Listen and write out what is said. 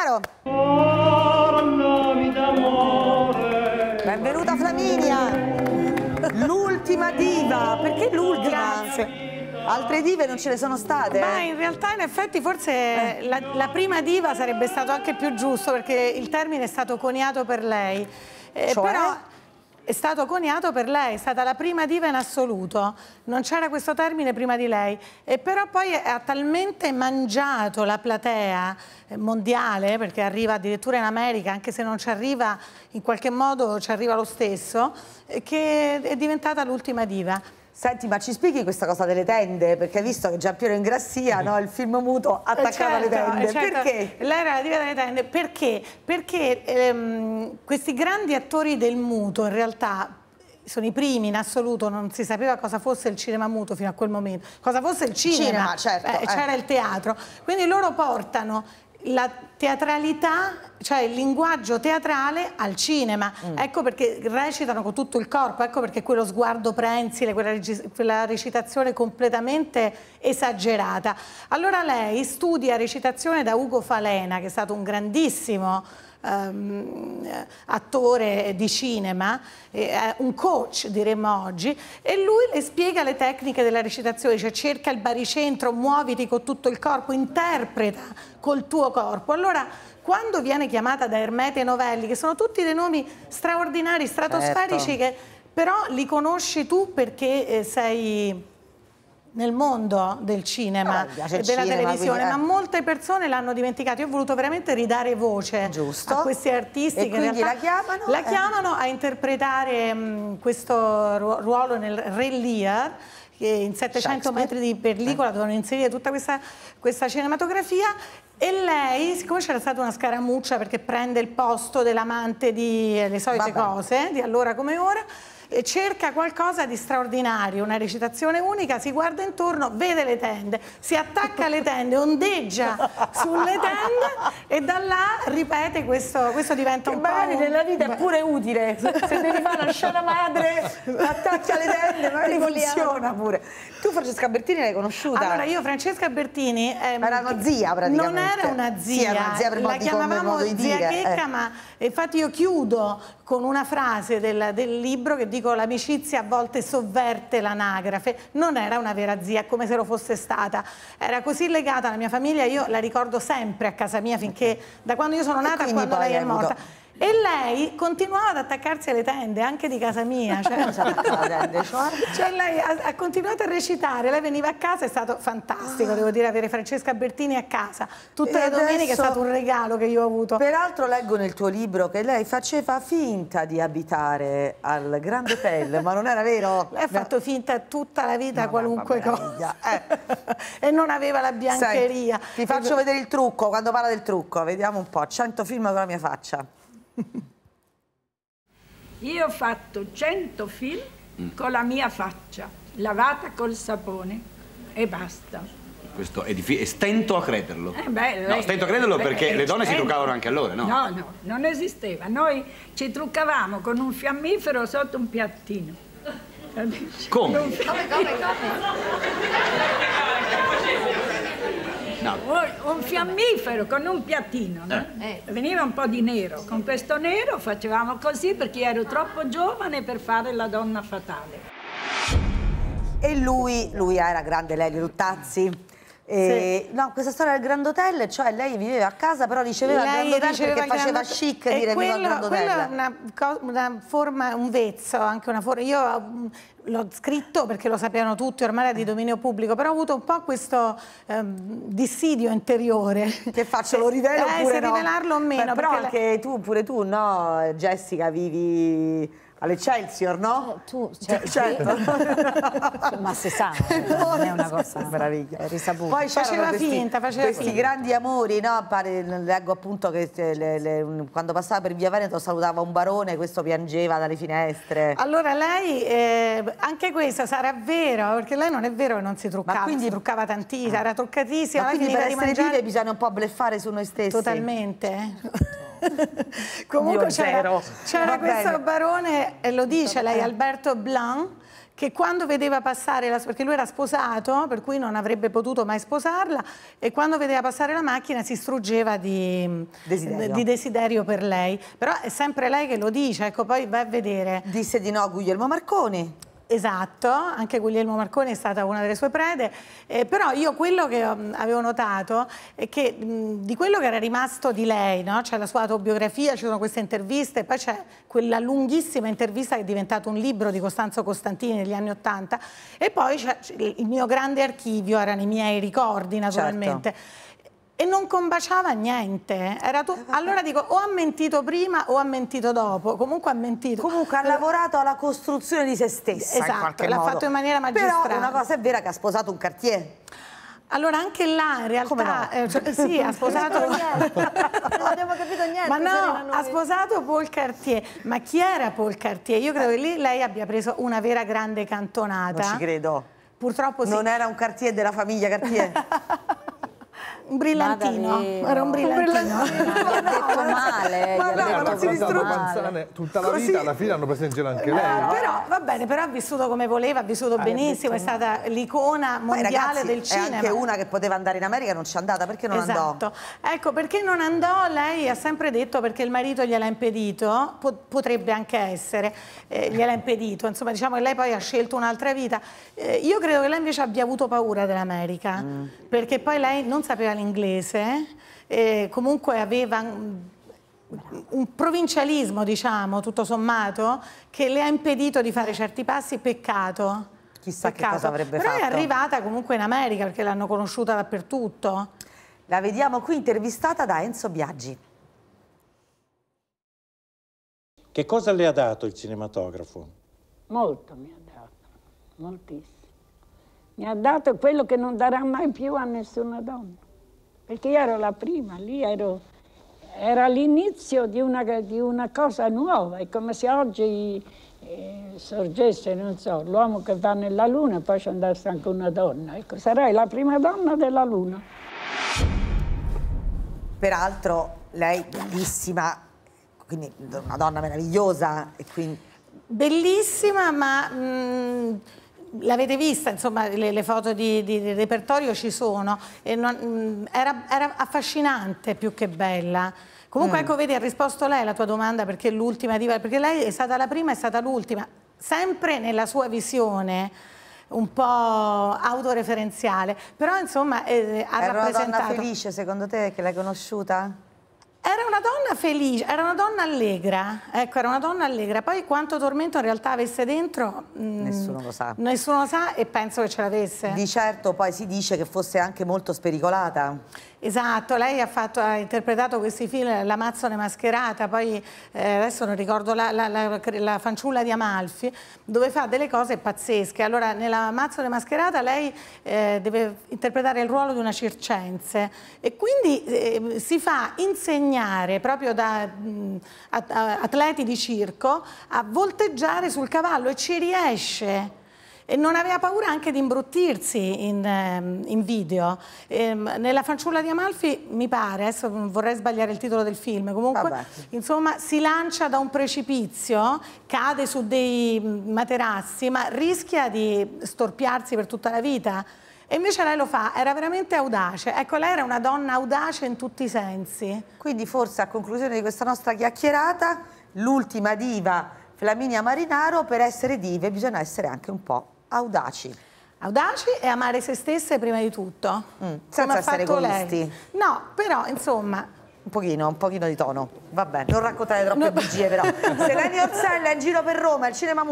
Cornaro. Benvenuta Flaminia. L'ultima diva, perché l'ultima? Grazie. Altre dive non ce ne sono state? Ma eh? in realtà in effetti forse la, la prima diva sarebbe stato anche più giusto perché il termine è stato coniato per lei. Eh, cioè? però è stato coniato per lei, è stata la prima diva in assoluto, non c'era questo termine prima di lei, e però poi ha talmente mangiato la platea eh, mondiale, perché arriva addirittura in America, anche se non ci arriva, in qualche modo ci arriva lo stesso, eh, che è diventata l'ultima diva. Senti, ma ci spieghi questa cosa delle tende? Perché hai visto che Giampiero Ingrassia, no, il film muto, attaccava certo, le tende. Certo. Perché? Lei era la diva delle tende. Perché? Perché ehm, questi grandi attori del muto, in realtà, sono i primi in assoluto, non si sapeva cosa fosse il cinema muto fino a quel momento, cosa fosse il cinema, cinema certo, eh, eh. c'era il teatro, quindi loro portano la teatralità, cioè il linguaggio teatrale al cinema. Mm. Ecco perché recitano con tutto il corpo, ecco perché quello sguardo prensile, quella, quella, recitazione completamente esagerata. Allora lei studia recitazione da Ugo Falena, che è stato un grandissimo um, attore di cinema, eh, un coach diremmo oggi, e lui le spiega le tecniche della recitazione, cioè cerca il baricentro, muoviti con tutto il corpo, interpreta col tuo corpo. Allora quando viene chiamata da Ermete Novelli, che sono tutti dei nomi straordinari, stratosferici, certo. che però li conosci tu perché eh, sei nel mondo del cinema eh, e della cinema, televisione, quindi, eh. ma molte persone l'hanno dimenticato. Io ho voluto veramente ridare voce Giusto. a questi artisti e che quindi la chiamano, la eh. chiamano eh. a interpretare mh, mm, questo ruolo nel Re Lear che in 700 metri di pellicola dovevano inserire tutta questa, questa cinematografia e lei, siccome c'era stata una scaramuccia perché prende il posto dell'amante di le solite Vabbè. cose, di allora come ora, cerca qualcosa di straordinario, una recitazione unica, si guarda intorno, vede le tende, si attacca alle tende, ondeggia sulle tende e da là ripete questo, questo diventa che un magari po'... magari nella vita è pure utile, se devi fare una scena madre, attacca le tende, magari funziona pure. Tu Francesca Bertini l'hai conosciuta? Allora io Francesca Bertini... Ehm, era una zia praticamente. Non era una zia, sì, era una zia per la chiamavamo di zia dire, Checca, eh. ma infatti io chiudo con una frase del, del libro che dico l'amicizia a volte sovverte l'anagrafe, non era una vera zia, come se lo fosse stata, era così legata alla mia famiglia, io la ricordo sempre a casa mia finché da quando io sono nata a quando lei è morta. Avuto e lei continuava ad attaccarsi alle tende, anche di casa mia. Cioè, cioè, cioè? lei ha, ha, continuato a recitare, lei veniva a casa, è stato fantastico, devo dire, avere Francesca Bertini a casa. Tutte e le adesso... domeniche è stato un regalo che io ho avuto. Peraltro leggo nel tuo libro che lei faceva finta di abitare al Grande Pelle, ma non era vero? Lei ha fatto finta tutta la vita no, qualunque cosa. Eh. e non aveva la biancheria. Senti, ti faccio vedere il trucco, quando parla del trucco, vediamo un po'. 100 film con la mia faccia. Io ho fatto 100 film mm. con la mia faccia, lavata col sapone e basta. Questo è difficile, stento a crederlo. Eh beh, no, stento a crederlo beh, perché le donne stento. si truccavano anche allora, no? No, no, non esisteva. Noi ci truccavamo con un fiammifero sotto un piattino. Come? Come, come, come? no. un fiammifero con un piattino, no? Eh. eh. veniva un po' di nero, con questo nero facevamo così perché ero troppo giovane per fare la donna fatale. E lui, lui era grande Lelio Luttazzi? sì. No, questa storia del Grand Hotel, cioè lei viveva a casa però riceveva lei il Grand Hotel perché faceva Hotel. chic e dire quello, Grand Hotel. Quello è una, una, forma, un vezzo, anche una forma... Io mm, l'ho scritto perché lo sapevano tutti, ormai era di eh. dominio pubblico, però ho avuto un po' questo eh, dissidio interiore. Che faccio, lo eh, rivelo eh, oppure se no? rivelarlo o meno. Beh, però anche la... tu, pure tu, no? Jessica, vivi All'Excelsior, no? Eh, tu, cioè, certo. ma se sa, non è una cosa meraviglia. risaputa. Poi faceva questi, finta, faceva questi finta. grandi amori, no? Pare, leggo appunto che eh, le, le, quando passava per via Veneto salutava un barone, questo piangeva dalle finestre. Allora lei, eh, anche questa sarà vero, perché lei non è vero che non si truccava, ma quindi, si truccava tantissimo, ah. era truccatissima. Ma quindi per essere mangiare... vive bisogna un po' bleffare su noi stessi. Totalmente. Comunque c'era, c'era questo barone, e lo dice lei, Alberto Blanc, che quando vedeva passare la perché lui era sposato, per cui non avrebbe potuto mai sposarla, e quando vedeva passare la macchina si struggeva di desiderio, di desiderio per lei. Però è sempre lei che lo dice, ecco, poi va a vedere. Disse di no a Guglielmo Marconi. Esatto, anche Guglielmo Marconi è stata una delle sue prede, eh, però io quello che mm, avevo notato è che mh, mm, di quello che era rimasto di lei, no? c'è la sua autobiografia, ci sono queste interviste, poi c'è quella lunghissima intervista che è diventata un libro di Costanzo Costantini negli anni Ottanta e poi il mio grande archivio, erano i miei ricordi certo. naturalmente. Certo e non combaciava niente. Tu... Esatto. allora dico, o ha mentito prima o ha mentito dopo, comunque ha mentito. Comunque ha lavorato alla costruzione di se stessa Esatto, l'ha fatto in maniera magistrale. Però una cosa è vera che ha sposato un Cartier. Allora anche là in realtà no? eh, cioè, sì, ha sposato non abbiamo capito niente ma no, ha sposato Paul Cartier ma chi era Paul Cartier? io credo che lì lei abbia preso una vera grande cantonata non ci credo purtroppo sì non era un Cartier della famiglia Cartier un brillantino. Era un brillantino. Un no, male. Ma no, detto non si distrugge. Tutta la vita alla fine hanno preso in giro anche eh, lei. no? Però va bene, però ha vissuto come voleva, ha vissuto ah, benissimo, è, stata l'icona mondiale ragazzi, del cinema. È anche una che poteva andare in America non ci è andata, perché non esatto. andò? Ecco, perché non andò? Lei ha sempre detto perché il marito gliel'ha impedito, potrebbe anche essere, eh, gliel'ha impedito, insomma diciamo che lei poi ha scelto un'altra vita. Eh, io credo che lei invece abbia avuto paura dell'America, mm. perché poi lei non sapeva inglese, e comunque aveva un provincialismo, diciamo, tutto sommato, che le ha impedito di fare certi passi, peccato. Chissà peccato. che cosa avrebbe Però fatto. Però è arrivata comunque in America, perché l'hanno conosciuta dappertutto. La vediamo qui intervistata da Enzo Biaggi. Che cosa le ha dato il cinematografo? Molto mi ha dato, moltissimo. Mi ha dato quello che non darà mai più a nessuna donna perché io ero la prima, lì ero, era l'inizio di, di una, cosa nuova, è come se oggi eh, sorgesse, non so, l'uomo che va nella luna e poi ci andasse anche una donna, ecco, sarei la prima donna della luna. Peraltro lei bellissima, quindi una donna meravigliosa e quindi... Bellissima, ma mh, mm, l'avete vista, insomma, le, le foto di, di, di, repertorio ci sono, non, mm, era, era, affascinante più che bella. Comunque, mm. ecco, vedi, ha risposto lei alla tua domanda perché l'ultima diva, perché lei è stata la prima e è stata l'ultima, sempre nella sua visione un po' autoreferenziale, però insomma eh, ha Era rappresentato... una donna felice secondo te che l'hai conosciuta? Era una donna felice, era una donna allegra, ecco, era una donna allegra. Poi quanto tormento in realtà avesse dentro... Mh, mm, nessuno lo sa. Nessuno lo sa e penso che ce l'avesse. Di certo poi si dice che fosse anche molto spericolata. Esatto, lei ha, fatto, ha, interpretato questi film L'Amazzone mascherata, poi eh, adesso non ricordo la, la, la, la, fanciulla di Amalfi, dove fa delle cose pazzesche. Allora, nell'Amazzone mascherata lei eh, deve interpretare il ruolo di una circense e quindi eh, si fa insegnare proprio da mh, mm, atleti di circo a volteggiare sul cavallo e ci riesce e non aveva paura anche di imbruttirsi in, ehm, in video. E, ehm, nella fanciulla di Amalfi, mi pare, adesso vorrei sbagliare il titolo del film, comunque, insomma, si lancia da un precipizio, cade su dei materassi, ma rischia di storpiarsi per tutta la vita. E invece lei lo fa, era veramente audace. Ecco, lei era una donna audace in tutti i sensi. Quindi forse a conclusione di questa nostra chiacchierata, l'ultima diva Flaminia Marinaro, per essere dive bisogna essere anche un po' Audaci. Audaci e amare se stesse prima di tutto. Mm, senza essere egoisti. No, però insomma... Un pochino, un pochino di tono. Va bene, non raccontare troppe no. bugie però. Selenia Orsella in giro per Roma, il cinema